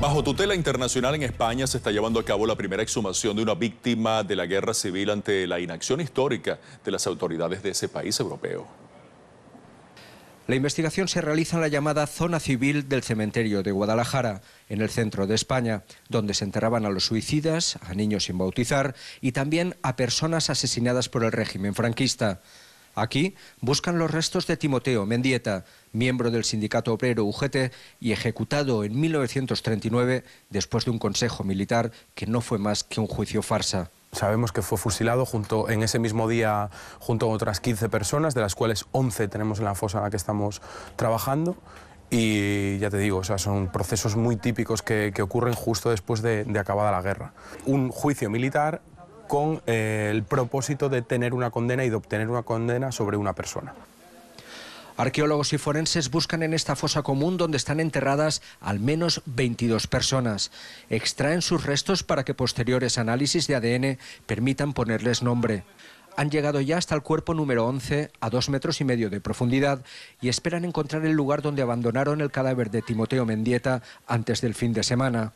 Bajo tutela internacional en España se está llevando a cabo la primera exhumación de una víctima de la guerra civil ante la inacción histórica de las autoridades de ese país europeo. La investigación se realiza en la llamada zona civil del cementerio de Guadalajara, en el centro de España, donde se enterraban a los suicidas, a niños sin bautizar y también a personas asesinadas por el régimen franquista. Aquí buscan los restos de Timoteo Mendieta, miembro del sindicato obrero UGT y ejecutado en 1939 después de un consejo militar que no fue más que un juicio farsa. Sabemos que fue fusilado junto, en ese mismo día junto a otras 15 personas, de las cuales 11 tenemos en la fosa en la que estamos trabajando. Y ya te digo, sea, son procesos muy típicos que, ocurren justo después de, de, acabada la guerra. Un juicio militar con eh, el propósito de tener una condena y de obtener una condena sobre una persona. Arqueólogos y forenses buscan en esta fosa común donde están enterradas al menos 22 personas. Extraen sus restos para que posteriores análisis de ADN permitan ponerles nombre. Han llegado ya hasta el cuerpo número 11, a dos metros y medio de profundidad, y esperan encontrar el lugar donde abandonaron el cadáver de Timoteo Mendieta antes del fin de semana.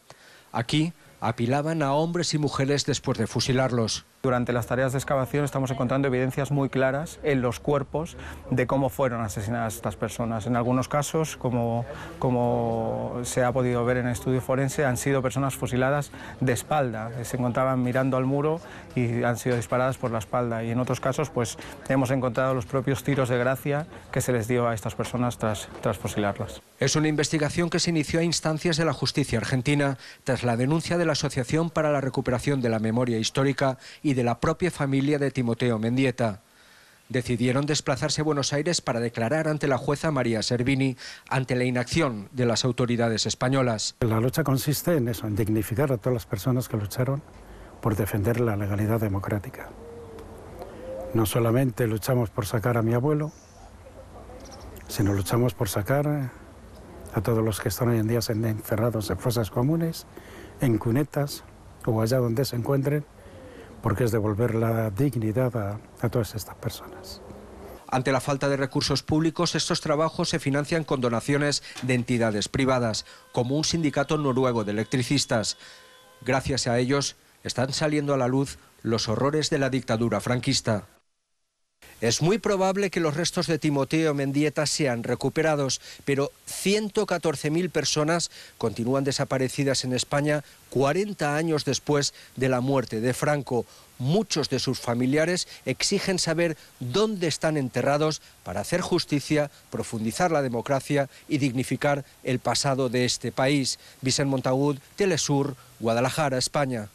Aquí, apilaban a hombres y mujeres después de fusilarlos. Durante las tareas de excavación estamos encontrando evidencias muy claras en los cuerpos de cómo fueron asesinadas estas personas. En algunos casos, como, como se ha podido ver en el estudio forense, han sido personas fusiladas de espalda. Se encontraban mirando al muro y han sido disparadas por la espalda. Y en otros casos, pues hemos encontrado los propios tiros de gracia que se les dio a estas personas tras, tras fusilarlas. Es una investigación que se inició a instancias de la justicia argentina tras la denuncia de la Asociación para la Recuperación de la Memoria Histórica y de la propia familia de Timoteo Mendieta. Decidieron desplazarse a Buenos Aires para declarar ante la jueza María Servini ante la inacción de las autoridades españolas. La lucha consiste en eso, en dignificar a todas las personas que lucharon por defender la legalidad democrática. No solamente luchamos por sacar a mi abuelo, sino luchamos por sacar a todos los que están hoy en día encerrados en fosas comunes, en cunetas o allá donde se encuentren porque es devolver la dignidad a, todas estas personas. Ante la falta de recursos públicos, estos trabajos se financian con donaciones de entidades privadas, como un sindicato noruego de electricistas. Gracias a ellos, están saliendo a la luz los horrores de la dictadura franquista. Es muy probable que los restos de Timoteo Mendieta sean recuperados, pero 114.000 personas continúan desaparecidas en España 40 años después de la muerte de Franco. Muchos de sus familiares exigen saber dónde están enterrados para hacer justicia, profundizar la democracia y dignificar el pasado de este país. Vicente Montagud, Telesur, Guadalajara, España.